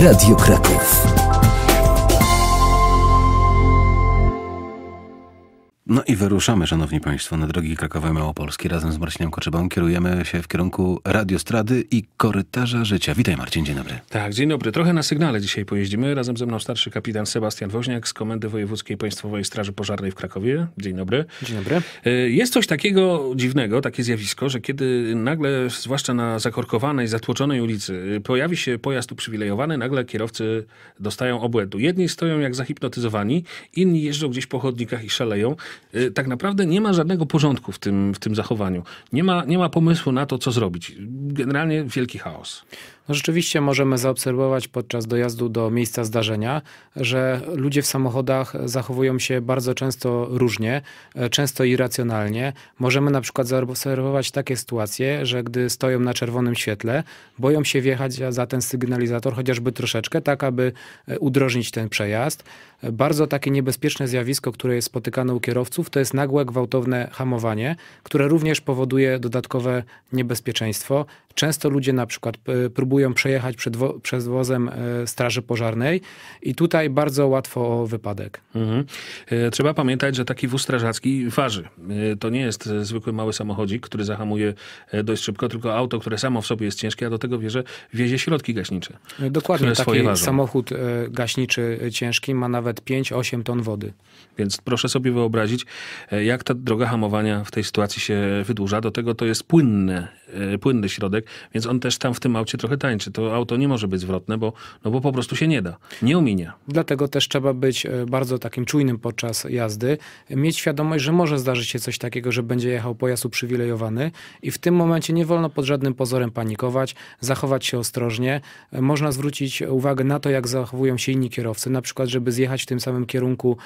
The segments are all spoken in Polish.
Radio Kraków. No i wyruszamy, szanowni państwo, na drogi Krakowa Małopolski. Razem z Marcinem Koczybą kierujemy się w kierunku Radiostrady i Korytarza Życia. Witaj Marcin, dzień dobry. Tak, dzień dobry. Trochę na sygnale dzisiaj pojeździmy. Razem ze mną starszy kapitan Sebastian Woźniak z Komendy Wojewódzkiej Państwowej Straży Pożarnej w Krakowie. Dzień dobry. Dzień dobry. E, jest coś takiego dziwnego, takie zjawisko, że kiedy nagle, zwłaszcza na zakorkowanej, zatłoczonej ulicy, e, pojawi się pojazd uprzywilejowany, nagle kierowcy dostają obłędu. Jedni stoją jak zahipnotyzowani, inni jeżdżą gdzieś po chodnikach i szaleją. Y, tak naprawdę nie ma żadnego porządku w tym, w tym zachowaniu. Nie ma, nie ma pomysłu na to, co zrobić. Generalnie wielki chaos no rzeczywiście możemy zaobserwować podczas dojazdu do miejsca zdarzenia, że ludzie w samochodach zachowują się bardzo często różnie, e, często irracjonalnie. Możemy na przykład zaobserwować takie sytuacje, że gdy stoją na czerwonym świetle, boją się wjechać za ten sygnalizator chociażby troszeczkę, tak aby e, udrożnić ten przejazd. Bardzo takie niebezpieczne zjawisko, które jest spotykane u kierowców, to jest nagłe, gwałtowne hamowanie, które również powoduje dodatkowe niebezpieczeństwo. Często ludzie na przykład e, próbują przejechać wo przez wozem e, straży pożarnej i tutaj bardzo łatwo o wypadek. Mhm. E, trzeba pamiętać, że taki wóz strażacki waży. To nie jest zwykły mały samochodzik, który zahamuje dość szybko, tylko auto, które samo w sobie jest ciężkie, a do tego wie, że wiezie środki gaśnicze. Dokładnie, taki samochód gaśniczy ciężki ma nawet 5-8 ton wody. Więc proszę sobie wyobrazić, jak ta droga hamowania w tej sytuacji się wydłuża. Do tego to jest płynne Y, płynny środek, więc on też tam w tym aucie trochę tańczy. To auto nie może być zwrotne, bo, no bo po prostu się nie da. Nie ominie. Dlatego też trzeba być y, bardzo takim czujnym podczas jazdy. Mieć świadomość, że może zdarzyć się coś takiego, że będzie jechał pojazd uprzywilejowany i w tym momencie nie wolno pod żadnym pozorem panikować, zachować się ostrożnie. Y, można zwrócić uwagę na to, jak zachowują się inni kierowcy, na przykład, żeby zjechać w tym samym kierunku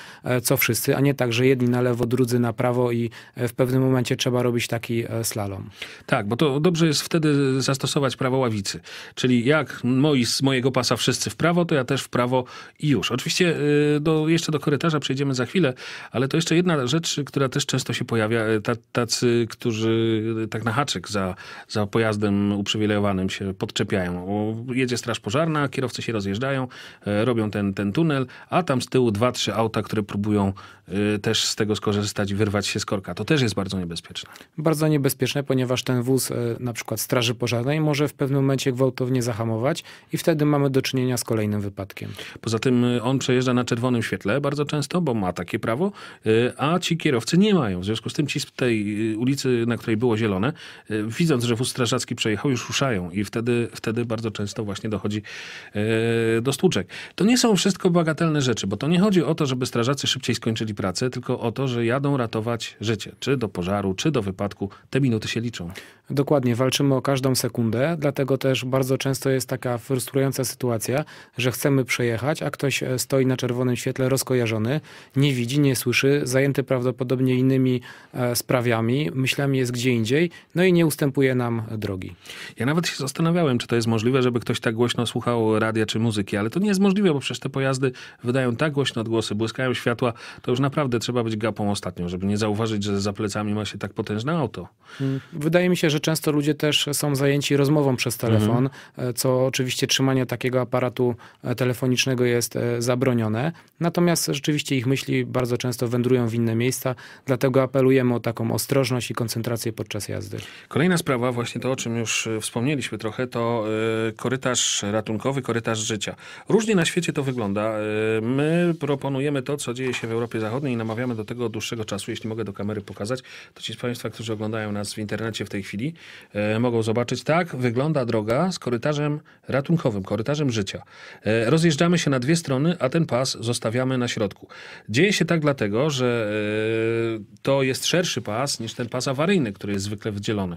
co wszyscy, a nie tak, że jedni na lewo, drudzy na prawo i w pewnym momencie trzeba robić taki slalom. Tak, bo to dobrze jest wtedy zastosować prawo ławicy. Czyli jak moi z mojego pasa wszyscy w prawo, to ja też w prawo i już. Oczywiście y, do, jeszcze do korytarza przejdziemy za chwilę, ale to jeszcze jedna rzecz, która też często się pojawia. E, tacy, którzy e, tak na haczyk za, za pojazdem uprzywilejowanym się podczepiają. Jedzie straż pożarna, kierowcy się rozjeżdżają, e, robią ten, ten tunel, a tam z tyłu dwa, trzy auta, które próbują też z tego skorzystać, wyrwać się z korka. To też jest bardzo niebezpieczne. Bardzo niebezpieczne, ponieważ ten wóz na przykład Straży Pożarnej może w pewnym momencie gwałtownie zahamować i wtedy mamy do czynienia z kolejnym wypadkiem. Poza tym y, on przejeżdża na czerwonym świetle bardzo często, bo ma takie prawo, y, a ci kierowcy nie mają. W związku z tym ci z tej y, ulicy, na której było zielone, widząc, że wóz strażacki przejechał, już ruszają i wtedy, wtedy bardzo często właśnie dochodzi do stłuczek. To nie są wszystko bagatelne rzeczy, bo to nie chodzi o to, żeby strażacy szybciej skończyli pracę, tylko o to, że jadą ratować życie, czy do pożaru, czy do wypadku. Te minuty się liczą. Dokładnie Dokładnie, walczymy o każdą sekundę, dlatego też bardzo często jest taka frustrująca sytuacja, że chcemy przejechać, a ktoś e, stoi na czerwonym świetle rozkojarzony, nie widzi, nie słyszy, zajęty prawdopodobnie innymi e, sprawiami, myślami jest gdzie indziej, no i nie ustępuje nam drogi. Ja nawet się zastanawiałem, czy to jest możliwe, żeby ktoś tak głośno słuchał radia czy muzyki, ale to nie jest możliwe, bo przecież te pojazdy wydają tak głośno odgłosy, błyskają światła, to już naprawdę trzeba być gapą ostatnią, żeby nie zauważyć, że za plecami ma się tak potężne auto. Mm, wydaje mi się, że często często ludzie też są zajęci rozmową przez mhm. telefon, mhm. co oczywiście trzymanie takiego aparatu e, telefonicznego jest e, zabronione. Natomiast rzeczywiście ich myśli bardzo często wędrują w inne miejsca, dlatego apelujemy o taką ostrożność i koncentrację podczas jazdy. Kolejna sprawa, właśnie to o czym już wspomnieliśmy trochę, to korytarz ratunkowy, korytarz życia. Różnie na świecie to wygląda. My proponujemy to, co dzieje się w Europie Zachodniej i namawiamy do tego od dłuższego czasu. Jeśli mogę do kamery pokazać, to ci z Państwa, którzy oglądają nas w internecie w tej chwili, E, mogą zobaczyć. Tak wygląda droga z korytarzem ratunkowym, korytarzem życia. E, rozjeżdżamy się na dwie strony, a ten pas zostawiamy na środku. Dzieje się tak dlatego, że e, to jest szerszy pas niż ten pas awaryjny, który jest zwykle wydzielony.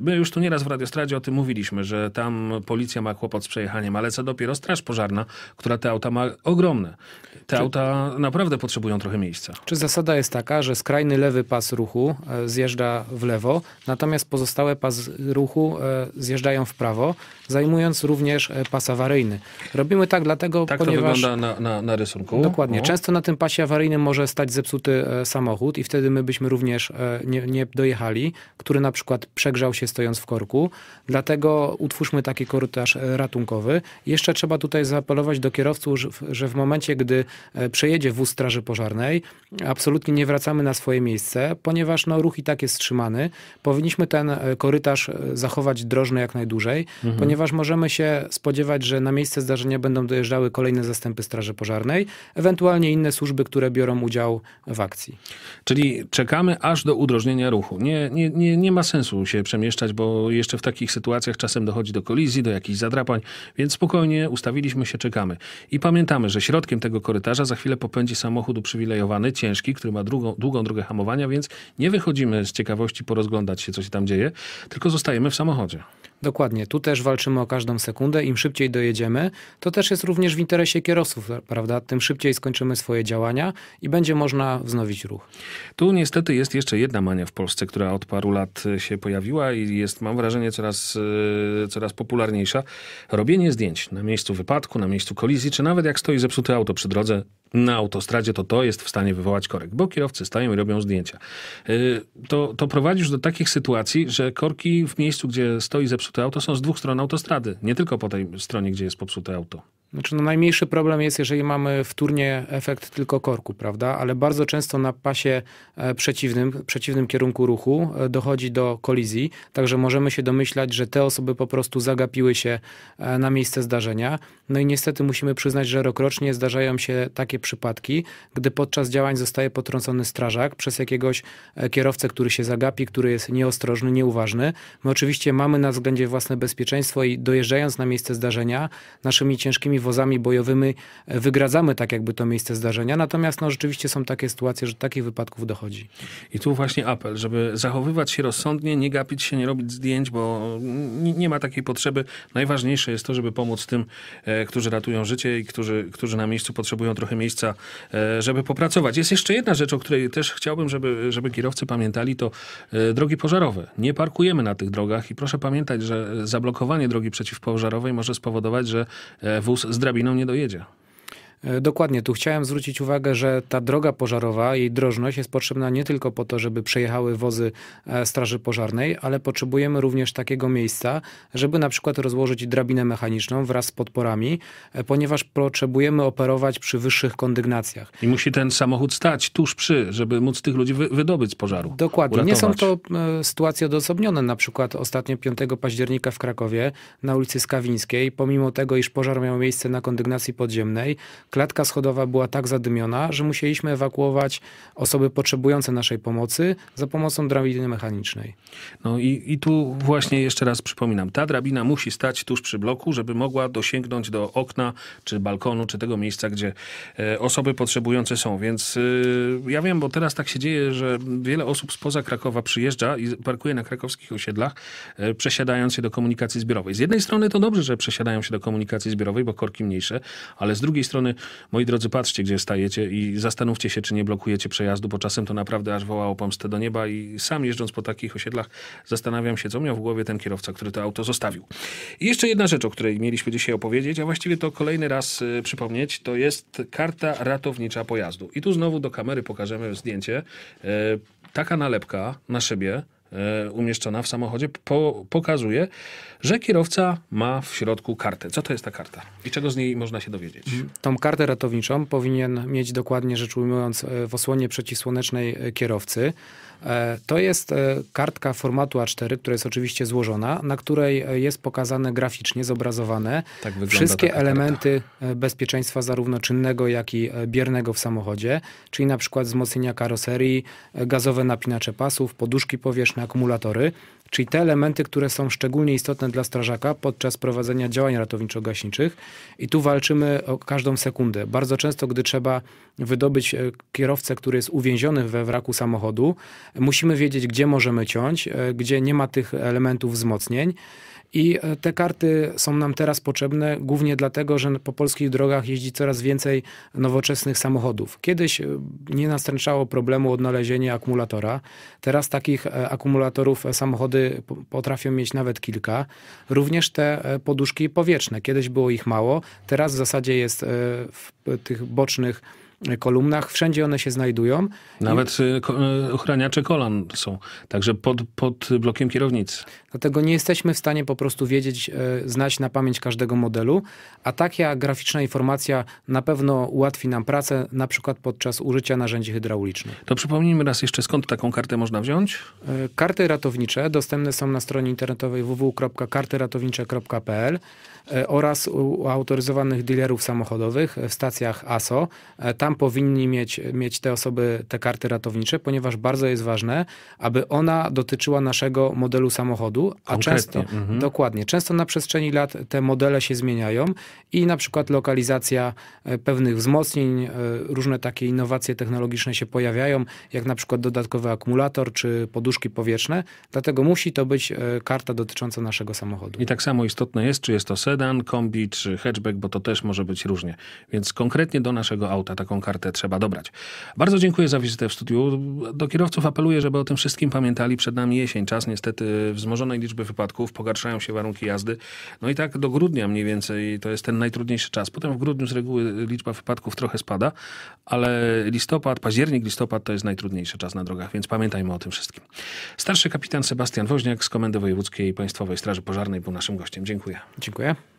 My już tu nieraz w Radiostradzie o tym mówiliśmy, że tam policja ma kłopot z przejechaniem, ale co dopiero straż pożarna, która te auta ma ogromne. Te czy, auta naprawdę potrzebują trochę miejsca. Czy zasada jest taka, że skrajny lewy pas ruchu e, zjeżdża w lewo, natomiast pozostałe pas ruchu e, zjeżdżają w prawo, zajmując również e, pas awaryjny. Robimy tak dlatego, tak ponieważ... Tak to wygląda na, na, na rysunku. Dokładnie. No. Często na tym pasie awaryjnym może stać zepsuty samochód i wtedy my byśmy również nie, nie dojechali, który na przykład przegrzał się stojąc w korku. Dlatego utwórzmy taki korytarz ratunkowy. Jeszcze trzeba tutaj zaapelować do kierowców, że w momencie, gdy E, przejedzie wóz Straży Pożarnej. Absolutnie nie wracamy na swoje miejsce, ponieważ no, ruch i tak jest wstrzymany. Powinniśmy ten e, korytarz e, zachować drożny jak najdłużej, mhm. ponieważ możemy się spodziewać, że na miejsce zdarzenia będą dojeżdżały kolejne zastępy Straży Pożarnej, ewentualnie inne służby, które biorą udział w akcji. Czyli czekamy aż do udrożnienia ruchu. Nie, nie, nie, nie ma sensu się przemieszczać, bo jeszcze w takich sytuacjach czasem dochodzi do kolizji, do jakichś zadrapań, więc spokojnie ustawiliśmy się, czekamy. I pamiętamy, że środkiem tego korytarza korytarza, za chwilę popędzi samochód uprzywilejowany, ciężki, który ma drugą, długą drogę hamowania, więc nie wychodzimy z ciekawości porozglądać się, co się tam dzieje, tylko zostajemy w samochodzie. Dokładnie, tu też walczymy o każdą sekundę. Im szybciej dojedziemy, to też jest również w interesie kierowców, prawda? Tym szybciej skończymy swoje działania i będzie można wznowić ruch. Tu niestety jest jeszcze jedna mania w Polsce, która od paru lat y, się pojawiła i jest, mam wrażenie, coraz, y, coraz popularniejsza. Robienie zdjęć na miejscu wypadku, na miejscu kolizji, czy nawet jak stoi zepsute auto przy drodze, drodze na autostradzie, to to jest w stanie wywołać korek, bo kierowcy stają i robią zdjęcia. Y, to, to prowadzisz do takich sytuacji, że korki w miejscu, gdzie stoi zepsute auto, są z dwóch stron autostrady, nie tylko po tej stronie, gdzie jest popsute auto. Znaczy, no najmniejszy problem jest, jeżeli mamy wtórnie efekt tylko korku, prawda? Ale bardzo często na pasie e, przeciwnym, przeciwnym kierunku ruchu e, dochodzi do kolizji, także możemy się domyślać, że te osoby po prostu zagapiły się e, na miejsce zdarzenia. No i niestety musimy przyznać, że rokrocznie zdarzają się takie przypadki, gdy podczas działań zostaje potrącony strażak przez jakiegoś kierowcę, który się zagapi, który jest nieostrożny, nieuważny. My oczywiście mamy na względzie własne bezpieczeństwo i dojeżdżając na miejsce zdarzenia, naszymi ciężkimi wozami bojowymi e, wygradzamy tak jakby to miejsce zdarzenia. Natomiast no, rzeczywiście są takie sytuacje, że takich wypadków dochodzi. I tu właśnie apel, żeby zachowywać się rozsądnie, nie gapić się, nie robić zdjęć, bo nie ma takiej potrzeby. Najważniejsze jest to, żeby pomóc tym, e, którzy ratują życie i którzy, którzy na miejscu potrzebują trochę miejsca, e, żeby popracować. Jest jeszcze jedna rzecz, o której też chciałbym, żeby, żeby kierowcy pamiętali, to drogi pożarowe. Nie parkujemy na tych drogach i proszę pamiętać, że zablokowanie drogi przeciwpożarowej może spowodować, że wóz z drabiną nie dojedzie. E, dokładnie, tu chciałem zwrócić uwagę, że ta droga pożarowa, jej drożność jest potrzebna nie tylko po to, żeby przejechały wozy e, Straży Pożarnej, ale potrzebujemy również takiego miejsca, żeby na przykład rozłożyć drabinę mechaniczną wraz z podporami, e, ponieważ potrzebujemy operować przy wyższych kondygnacjach. I musi ten samochód stać tuż przy, żeby móc tych ludzi wy wydobyć z pożaru. Dokładnie, uratować. nie są to sytuacje odosobnione. Na przykład ostatnio 5 października w Krakowie na ulicy Skawińskiej, pomimo tego, iż pożar miał miejsce na kondygnacji podziemnej, klatka schodowa była tak zadymiona, że musieliśmy ewakuować osoby potrzebujące naszej pomocy za pomocą drabiny mechanicznej. No i, i tu właśnie jeszcze raz przypominam, ta drabina musi stać tuż przy bloku, żeby mogła dosięgnąć do okna, czy balkonu, czy tego miejsca, gdzie e, osoby potrzebujące są. Więc e, ja wiem, bo teraz tak się dzieje, że wiele osób spoza Krakowa przyjeżdża i parkuje na krakowskich osiedlach, e, przesiadając się do komunikacji zbiorowej. Z jednej strony to dobrze, że przesiadają się do komunikacji zbiorowej, bo korki mniejsze, ale z drugiej strony Moi drodzy, patrzcie, gdzie stajecie i zastanówcie się, czy nie blokujecie przejazdu, bo czasem to naprawdę aż woła o pomstę do nieba i sam jeżdżąc po takich osiedlach zastanawiam się, co miał w głowie ten kierowca, który to auto zostawił. I jeszcze jedna rzecz, o której mieliśmy dzisiaj opowiedzieć, a właściwie to kolejny raz y, przypomnieć, to jest karta ratownicza pojazdu. I tu znowu do kamery pokażemy zdjęcie. Y, taka nalepka na szybie, E, umieszczona w samochodzie po, pokazuje, że kierowca ma w środku kartę. Co to jest ta karta i czego z niej można się dowiedzieć? Tą kartę ratowniczą powinien mieć dokładnie rzecz ujmując e, w osłonie przeciwsłonecznej e, kierowcy. To jest kartka formatu A4, która jest oczywiście złożona, na której jest pokazane graficznie, zobrazowane tak wszystkie elementy karta. bezpieczeństwa, zarówno czynnego, jak i biernego w samochodzie, czyli na przykład wzmocnienia karoserii, gazowe napinacze pasów, poduszki powierzchni akumulatory, czyli te elementy, które są szczególnie istotne dla strażaka podczas prowadzenia działań ratowniczo-gaśniczych. I tu walczymy o każdą sekundę. Bardzo często, gdy trzeba wydobyć e, kierowcę, który jest uwięziony we wraku samochodu, musimy wiedzieć, gdzie możemy ciąć, e, gdzie nie ma tych elementów wzmocnień. I e, te karty są nam teraz potrzebne głównie dlatego, że po polskich drogach jeździ coraz więcej nowoczesnych samochodów. Kiedyś e, nie nastręczało problemu odnalezienie akumulatora. Teraz takich e, akumulatorów samochody potrafią mieć nawet kilka. Również te poduszki powietrzne. Kiedyś było ich mało, teraz w zasadzie jest w tych bocznych kolumnach. Wszędzie one się znajdują. Nawet I... Y, y, ochraniacze kolan są, także pod, pod blokiem kierownicy. Dlatego nie jesteśmy w stanie po prostu wiedzieć, e, znać na pamięć każdego modelu, a taka graficzna informacja na pewno ułatwi nam pracę, na przykład podczas użycia narzędzi hydraulicznych. To przypomnijmy raz jeszcze, skąd taką kartę można wziąć? E, karty ratownicze dostępne są na stronie internetowej www.kartyratownicze.pl e, oraz u autoryzowanych dealerów samochodowych w stacjach ASO. Tam powinni mieć, mieć te osoby te karty ratownicze, ponieważ bardzo jest ważne, aby ona dotyczyła naszego modelu samochodu, a Konkretnie. często, mhm. dokładnie, często na przestrzeni lat te modele się zmieniają i na przykład lokalizacja e, pewnych wzmocnień, e, różne takie innowacje technologiczne się pojawiają, jak na przykład dodatkowy akumulator czy poduszki powietrzne, dlatego musi to być e, karta dotycząca naszego samochodu. I tak samo istotne jest, czy jest to sedan, kombi czy hatchback, bo to też może być różnie. Więc konkretnie do naszego auta taką kartę trzeba dobrać. Bardzo dziękuję za wizytę w studiu. Do kierowców apeluję, żeby o tym wszystkim pamiętali. Przed nami jesień, czas niestety wzmożonej liczby wypadków, pogarszają się warunki jazdy. No i tak do grudnia mniej więcej to jest ten najtrudniejszy czas. Potem w grudniu z reguły liczba wypadków trochę spada, ale listopad, październik, listopad to jest najtrudniejszy czas na drogach, więc pamiętajmy o tym wszystkim. Starszy kapitan Sebastian Woźniak z Komendy Wojewódzkiej Państwowej Straży Pożarnej był naszym gościem. Dziękuję. Dziękuję.